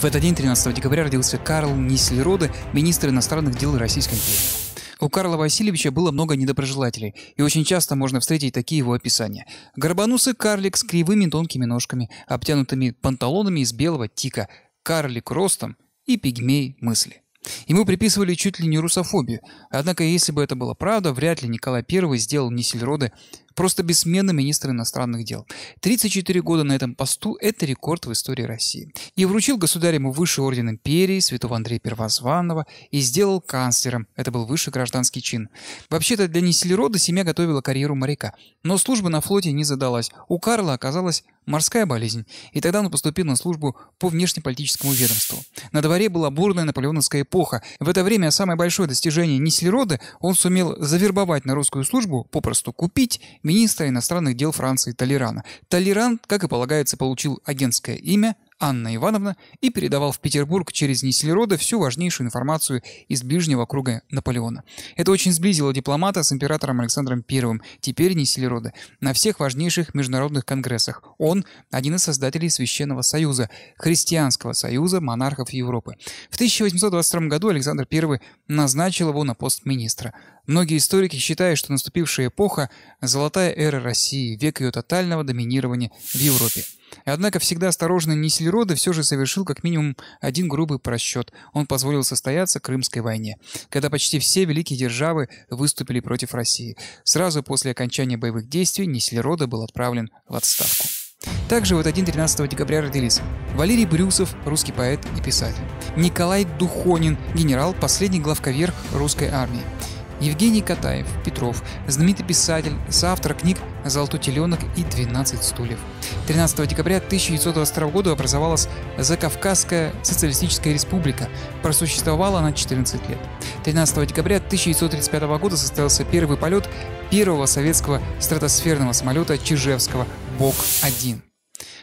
В этот день, 13 декабря, родился Карл Нислероде, министр иностранных дел Российской империи. У Карла Васильевича было много недоброжелателей, и очень часто можно встретить такие его описания. Горбанусый карлик с кривыми тонкими ножками, обтянутыми панталонами из белого тика, карлик ростом и пигмей мысли. Ему приписывали чуть ли не русофобию. Однако, если бы это было правда, вряд ли Николай I сделал Нисельроды просто бессменным министр иностранных дел. 34 года на этом посту – это рекорд в истории России. И вручил государь ему высший орден империи, святого Андрея Первозванного, и сделал канцлером. Это был высший гражданский чин. Вообще-то для Неселерода семья готовила карьеру моряка. Но служба на флоте не задалась. У Карла оказалась морская болезнь, и тогда он поступил на службу по внешнеполитическому ведомству. На дворе была бурная наполеоновская эпоха. В это время самое большое достижение Неселерода он сумел завербовать на русскую службу, попросту купить министра иностранных дел Франции Толерана. Толеран, как и полагается, получил агентское имя Анна Ивановна и передавал в Петербург через Неслерода всю важнейшую информацию из ближнего круга Наполеона. Это очень сблизило дипломата с императором Александром I, теперь Неслерода, на всех важнейших международных конгрессах. Он – один из создателей Священного Союза, христианского союза монархов Европы. В 1822 году Александр I назначил его на пост министра. Многие историки считают, что наступившая эпоха – золотая эра России, век ее тотального доминирования в Европе. Однако всегда осторожный Нисельроды все же совершил как минимум один грубый просчет. Он позволил состояться Крымской войне, когда почти все великие державы выступили против России. Сразу после окончания боевых действий Нисельрода был отправлен в отставку. Также вот один 13 декабря родились Валерий Брюсов, русский поэт и писатель, Николай Духонин, генерал, последний главковерх русской армии, Евгений Катаев, Петров, знаменитый писатель, соавтор книг «Золотой теленок» и «12 стульев». 13 декабря 1922 года образовалась Закавказская социалистическая республика. Просуществовала она 14 лет. 13 декабря 1935 года состоялся первый полет первого советского стратосферного самолета Чижевского «Бог-1».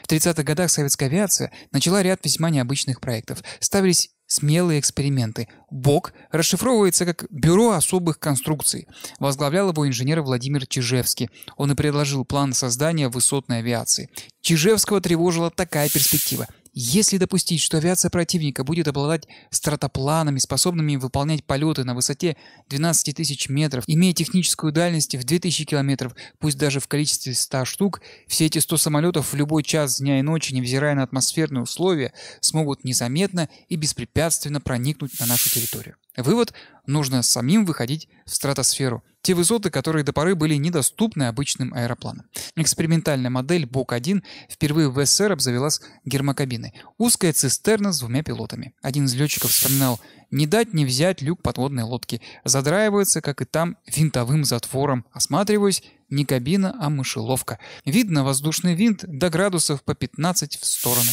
В 30-х годах советская авиация начала ряд весьма необычных проектов. Ставились смелые эксперименты. «Бог» расшифровывается как «Бюро особых конструкций». Возглавлял его инженер Владимир Чижевский. Он и предложил план создания высотной авиации. Чижевского тревожила такая перспектива. Если допустить, что авиация противника будет обладать стратопланами, способными выполнять полеты на высоте 12 тысяч метров, имея техническую дальность в 2000 километров, пусть даже в количестве 100 штук, все эти 100 самолетов в любой час дня и ночи, невзирая на атмосферные условия, смогут незаметно и беспрепятственно проникнуть на нашу территорию. Вывод – нужно самим выходить в стратосферу. Те высоты, которые до поры были недоступны обычным аэропланам. Экспериментальная модель БОК-1 впервые в СССР обзавелась гермокабиной. Узкая цистерна с двумя пилотами. Один из летчиков вспоминал «Не дать не взять люк подводной лодки. Задраивается, как и там, винтовым затвором. Осматриваюсь, не кабина, а мышеловка. Видно воздушный винт до градусов по 15 в сторону»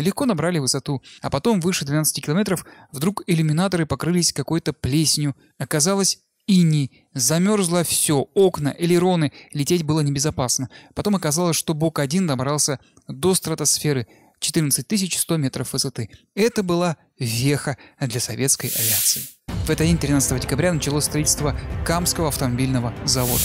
легко набрали высоту, а потом выше 12 километров вдруг иллюминаторы покрылись какой-то плесенью. Оказалось, иней. Замерзло все, окна, элероны, лететь было небезопасно. Потом оказалось, что бок один добрался до стратосферы, 14 100 метров высоты. Это была веха для советской авиации. В этот день, 13 декабря, началось строительство Камского автомобильного завода.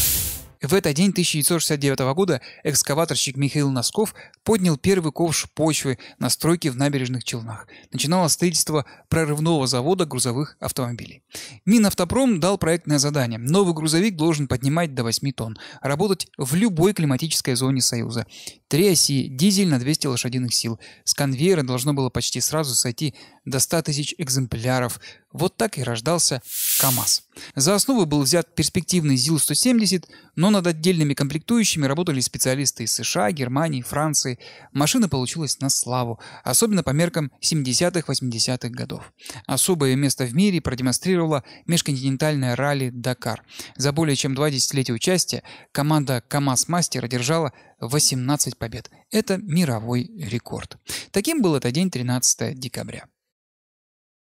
В этот день 1969 года экскаваторщик Михаил Носков поднял первый ковш почвы на стройке в набережных Челнах. Начиналось строительство прорывного завода грузовых автомобилей. Минавтопром дал проектное задание. Новый грузовик должен поднимать до 8 тонн, работать в любой климатической зоне Союза. Три оси, дизель на 200 лошадиных сил. С конвейера должно было почти сразу сойти до 100 тысяч экземпляров. Вот так и рождался КАМАЗ. За основу был взят перспективный ЗИЛ-170, но над отдельными комплектующими работали специалисты из США, Германии, Франции. Машина получилась на славу, особенно по меркам 70-80-х годов. Особое место в мире продемонстрировала межконтинентальное ралли «Дакар». За более чем два десятилетия участия команда «КАМАЗ-мастер» одержала 18 побед. Это мировой рекорд. Таким был этот день 13 декабря.